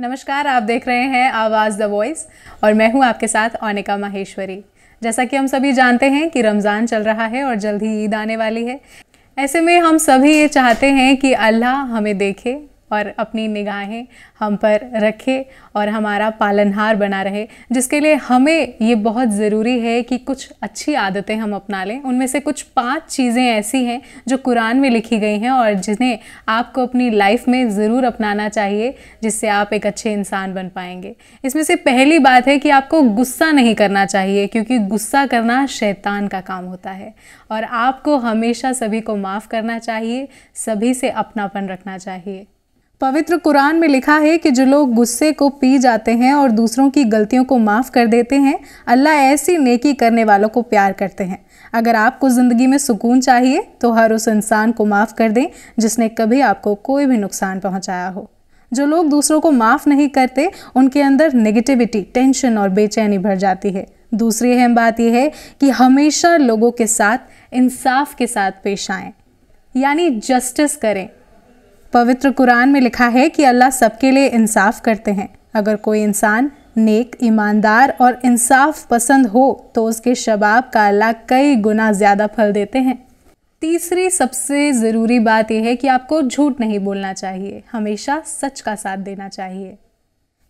नमस्कार आप देख रहे हैं आवाज़ द वॉइस और मैं हूं आपके साथ ऑनिका माहेश्वरी जैसा कि हम सभी जानते हैं कि रमज़ान चल रहा है और जल्द ही ईद आने वाली है ऐसे में हम सभी ये चाहते हैं कि अल्लाह हमें देखे और अपनी निगाहें हम पर रखे और हमारा पालनहार बना रहे जिसके लिए हमें ये बहुत ज़रूरी है कि कुछ अच्छी आदतें हम अपना लें उनमें से कुछ पांच चीज़ें ऐसी हैं जो कुरान में लिखी गई हैं और जिन्हें आपको अपनी लाइफ में ज़रूर अपनाना चाहिए जिससे आप एक अच्छे इंसान बन पाएंगे इसमें से पहली बात है कि आपको गुस्सा नहीं करना चाहिए क्योंकि गुस्सा करना शैतान का काम होता है और आपको हमेशा सभी को माफ़ करना चाहिए सभी से अपनापन रखना चाहिए पवित्र कुरान में लिखा है कि जो लोग गुस्से को पी जाते हैं और दूसरों की गलतियों को माफ़ कर देते हैं अल्लाह ऐसी नेकी करने वालों को प्यार करते हैं अगर आपको ज़िंदगी में सुकून चाहिए तो हर उस इंसान को माफ़ कर दें जिसने कभी आपको कोई भी नुकसान पहुंचाया हो जो लोग दूसरों को माफ़ नहीं करते उनके अंदर नेगेटिविटी टेंशन और बेचैनी भर जाती है दूसरी अहम बात यह है कि हमेशा लोगों के साथ इंसाफ के साथ पेश आएँ यानी जस्टिस करें पवित्र कुरान में लिखा है कि अल्लाह सबके लिए इंसाफ करते हैं अगर कोई इंसान नेक ईमानदार और इंसाफ पसंद हो तो उसके शबाब का अल्लाह कई गुना ज़्यादा फल देते हैं तीसरी सबसे ज़रूरी बात यह है कि आपको झूठ नहीं बोलना चाहिए हमेशा सच का साथ देना चाहिए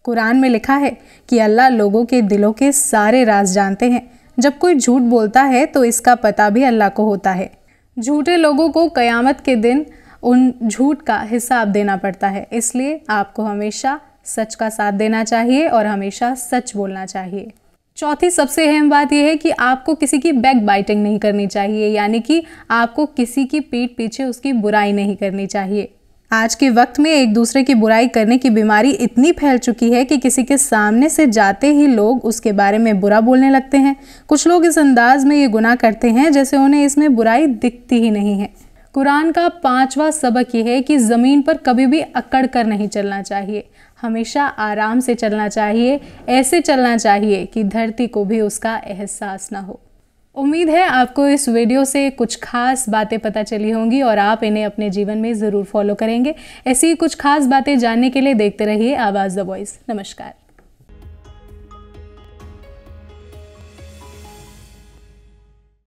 कुरान में लिखा है कि अल्लाह लोगों के दिलों के सारे राज जानते हैं जब कोई झूठ बोलता है तो इसका पता भी अल्लाह को होता है झूठे लोगों को क़यामत के दिन उन झूठ का हिसाब देना पड़ता है इसलिए आपको हमेशा सच का साथ देना चाहिए और हमेशा सच बोलना चाहिए चौथी सबसे अहम बात यह है कि आपको किसी की बैक बाइटिंग नहीं करनी चाहिए यानी कि आपको किसी की पीठ पीछे उसकी बुराई नहीं करनी चाहिए आज के वक्त में एक दूसरे की बुराई करने की बीमारी इतनी फैल चुकी है कि किसी के सामने से जाते ही लोग उसके बारे में बुरा बोलने लगते हैं कुछ लोग इस अंदाज में ये गुनाह करते हैं जैसे उन्हें इसमें बुराई दिखती ही नहीं है कुरान का पांचवा सबक यह है कि ज़मीन पर कभी भी अकड़ कर नहीं चलना चाहिए हमेशा आराम से चलना चाहिए ऐसे चलना चाहिए कि धरती को भी उसका एहसास ना हो उम्मीद है आपको इस वीडियो से कुछ खास बातें पता चली होंगी और आप इन्हें अपने जीवन में ज़रूर फॉलो करेंगे ऐसी कुछ खास बातें जानने के लिए देखते रहिए आवाज़ द वॉइस नमस्कार